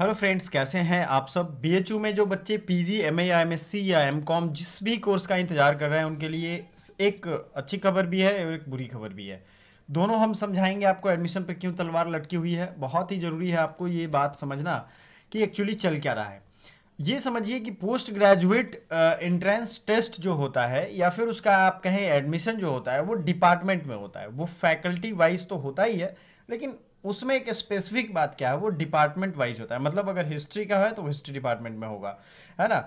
hello friends कैसे हैं आप सब बीएचयू में जो बच्चे पीजी एमए या एमएससी या एमकॉम जिस भी कोर्स का इंतजार कर रहे हैं उनके लिए एक अच्छी खबर भी है और एक बुरी खबर भी है दोनों हम समझाएंगे आपको एडमिशन पर क्यों तलवार लटकी हुई है बहुत ही ज़रूरी है आपको ये बात समझना कि एक्चुअली चल क्या रहा है ये समझिए कि पोस्ट ग्रेजुएट एंट्रेंस टेस्ट जो होता है या फिर उसका आप कहें एडमिशन जो होता है वो डिपार्टमेंट में होता है वो फैकल्टी वाइज तो होता ही है लेकिन उसमें एक स्पेसिफिक बात क्या है वो डिपार्टमेंट वाइज होता है मतलब अगर हिस्ट्री का है तो हिस्ट्री डिपार्टमेंट में होगा है ना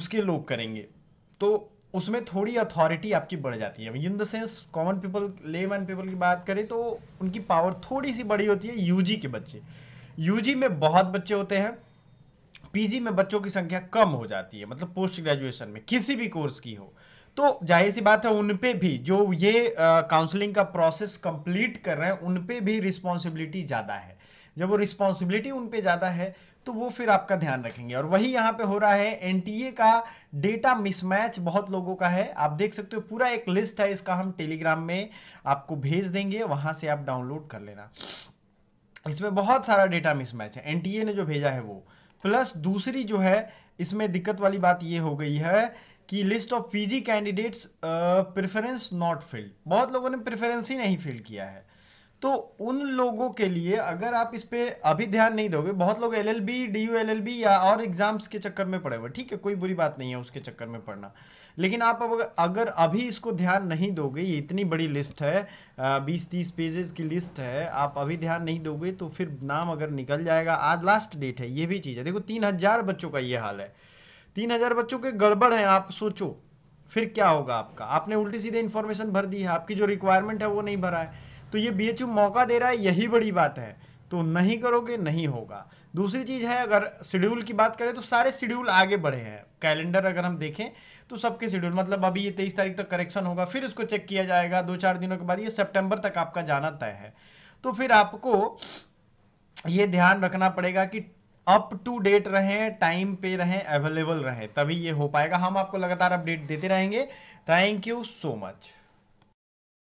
उसके लोग करेंगे तो उसमें थोड़ी अथॉरिटी आपकी बढ़ जाती है in the sense common people layman people की बात करें तो उनकी पावर थोड़ी सी बड़ी होती है यूजी के बच्चे यूजी में बहुत बच्चे होते हैं पीजी में बच्चों की संख्या कम हो जाती है मतलब पोस्ट ग्रेजुएशन में किसी भी कोर्स की हो तो जाहिर सी बात है उन पे भी जो ये काउंसलिंग का प्रोसेस कंप्लीट कर रहे हैं उन पे भी रिस्पॉन्सिबिलिटी ज़्यादा है जब वो रिस्पॉन्सिबिलिटी उन पे ज़्यादा है तो वो फिर आपका ध्यान रखेंगे और वही यहाँ पे हो रहा है एनटीए का डेटा मिसमैच बहुत लोगों का है आप देख सकते हो पूरा एक लिस्ट है इसका हम टेलीग्राम में आपको भेज देंगे वहां से आप डाउनलोड कर लेना इसमें बहुत सारा डेटा मिसमैच है एनटीए ने जो भेजा है वो प्लस दूसरी जो है इसमें दिक्कत वाली बात ये हो गई है कि list of PG candidates preference not filled बहुत लोगों ने प्रेफरेंस ही नहीं फिल किया है तो उन लोगों के लिए अगर आप इस पर अभी ध्यान नहीं दोगे बहुत लोग L L B D U L L B या और एग्जाम्स के चक्कर में पड़े हुए ठीक है कोई बुरी बात नहीं है उसके चक्कर में पढ़ना लेकिन आप अगर अभी इसको ध्यान नहीं दोगे ये इतनी बड़ी लिस्ट है बीस तीस पेजेस की लिस्ट है आप अभी ध्यान नहीं दोगे तो फिर नाम अगर निकल जाएगा आज लास्ट डेट है ये भी चीज़ है देखो तीन हज़ार बच्चों का ये हाल है तीन हज़ार बच्चों के गड़बड़ है आप सोचो फिर क्या होगा आपका आपने उल्टी सीधे इन्फॉर्मेशन भर दी है आपकी जो रिक्वायरमेंट है वो नहीं भरा है तो ये बी मौका दे रहा है यही बड़ी बात है तो नहीं करोगे नहीं होगा दूसरी चीज है अगर शेड्यूल की बात करें तो सारे शेड्यूल आगे बढ़े हैं कैलेंडर अगर हम देखें तो सबके शेड्यूल मतलब अभी ये तेईस तारीख तक तो करेक्शन होगा फिर उसको चेक किया जाएगा दो चार दिनों के बाद ये सितंबर तक आपका जाना तय है तो फिर आपको ये ध्यान रखना पड़ेगा कि अप टू डेट रहे टाइम पे रहे अवेलेबल रहे तभी ये हो पाएगा हम आपको लगातार अपडेट देते रहेंगे थैंक यू सो मच